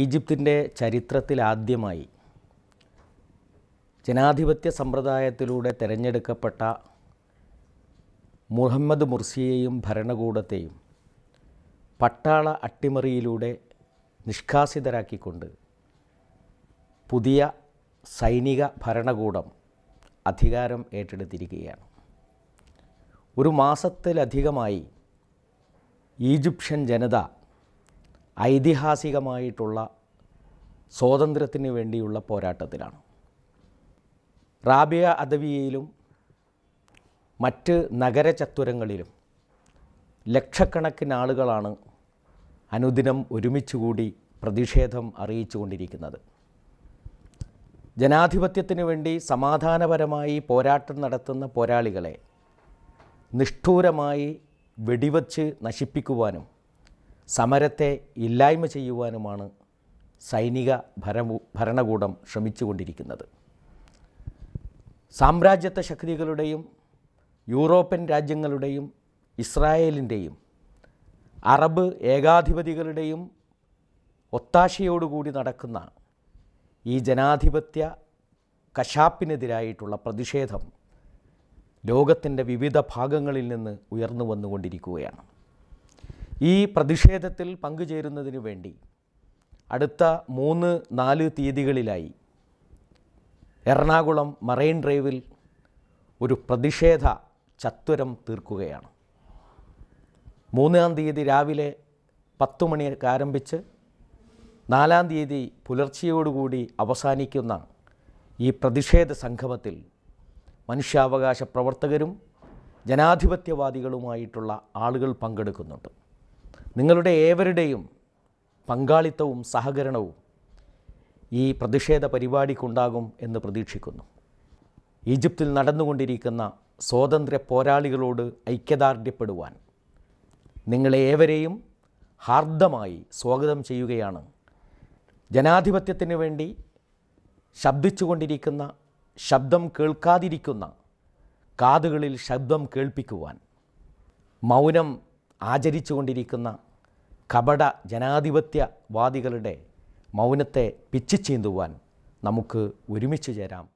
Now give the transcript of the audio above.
ഈജിപ്തിൻ്റെ ചരിത്രത്തിലാദ്യമായി ജനാധിപത്യ സമ്പ്രദായത്തിലൂടെ തിരഞ്ഞെടുക്കപ്പെട്ട മുഹമ്മദ് മുർസിയെയും ഭരണകൂടത്തെയും പട്ടാള അട്ടിമറിയിലൂടെ നിഷ്കാസിതരാക്കിക്കൊണ്ട് പുതിയ സൈനിക ഭരണകൂടം അധികാരം ഏറ്റെടുത്തിരിക്കുകയാണ് ഒരു മാസത്തിലധികമായി ഈജിപ്ഷ്യൻ ജനത ഐതിഹാസികമായിട്ടുള്ള സ്വാതന്ത്ര്യത്തിന് വേണ്ടിയുള്ള പോരാട്ടത്തിലാണ് റാബിയ അദവിയയിലും മറ്റ് നഗരചത്വരങ്ങളിലും ലക്ഷക്കണക്കിന് ആളുകളാണ് അനുദിനം ഒരുമിച്ച് കൂടി പ്രതിഷേധം കൊണ്ടിരിക്കുന്നത് ജനാധിപത്യത്തിന് വേണ്ടി സമാധാനപരമായി പോരാട്ടം നടത്തുന്ന പോരാളികളെ നിഷ്ഠൂരമായി വെടിവച്ച് നശിപ്പിക്കുവാനും സമരത്തെ ഇല്ലായ്മ ചെയ്യുവാനുമാണ് സൈനിക ഭര ഭരണകൂടം ശ്രമിച്ചുകൊണ്ടിരിക്കുന്നത് സാമ്രാജ്യത്വ ശക്തികളുടെയും യൂറോപ്യൻ രാജ്യങ്ങളുടെയും ഇസ്രായേലിൻ്റെയും അറബ് ഏകാധിപതികളുടെയും ഒത്താശയോടുകൂടി നടക്കുന്ന ഈ ജനാധിപത്യ കശാപ്പിനെതിരായിട്ടുള്ള പ്രതിഷേധം ലോകത്തിൻ്റെ വിവിധ ഭാഗങ്ങളിൽ നിന്ന് ഉയർന്നു വന്നുകൊണ്ടിരിക്കുകയാണ് ഈ പ്രതിഷേധത്തിൽ പങ്കുചേരുന്നതിന് വേണ്ടി അടുത്ത മൂന്ന് നാല് തീയതികളിലായി എറണാകുളം മറൈൻ ഡ്രൈവിൽ ഒരു പ്രതിഷേധ ചത്വരം തീർക്കുകയാണ് മൂന്നാം തീയതി രാവിലെ പത്തു മണിക്ക് ആരംഭിച്ച് നാലാം തീയതി പുലർച്ചെയോടുകൂടി അവസാനിക്കുന്ന ഈ പ്രതിഷേധ സംഗമത്തിൽ മനുഷ്യാവകാശ പ്രവർത്തകരും ജനാധിപത്യവാദികളുമായിട്ടുള്ള ആളുകൾ പങ്കെടുക്കുന്നുണ്ട് നിങ്ങളുടെ ഏവരുടെയും പങ്കാളിത്തവും സഹകരണവും ഈ പ്രതിഷേധ പരിപാടിക്കുണ്ടാകും എന്ന് പ്രതീക്ഷിക്കുന്നു ഈജിപ്തിൽ നടന്നുകൊണ്ടിരിക്കുന്ന സ്വാതന്ത്ര്യ പോരാളികളോട് ഐക്യദാർഢ്യപ്പെടുവാൻ നിങ്ങളെ ഏവരെയും ഹാർദമായി സ്വാഗതം ചെയ്യുകയാണ് ജനാധിപത്യത്തിന് വേണ്ടി ശബ്ദിച്ചുകൊണ്ടിരിക്കുന്ന ശബ്ദം കേൾക്കാതിരിക്കുന്ന കാതുകളിൽ ശബ്ദം കേൾപ്പിക്കുവാൻ മൗനം ആചരിച്ചുകൊണ്ടിരിക്കുന്ന കപട ജനാധിപത്യവാദികളുടെ മൗനത്തെ പിച്ചിച്ചീന്തുവാൻ നമുക്ക് ഒരുമിച്ച് ചേരാം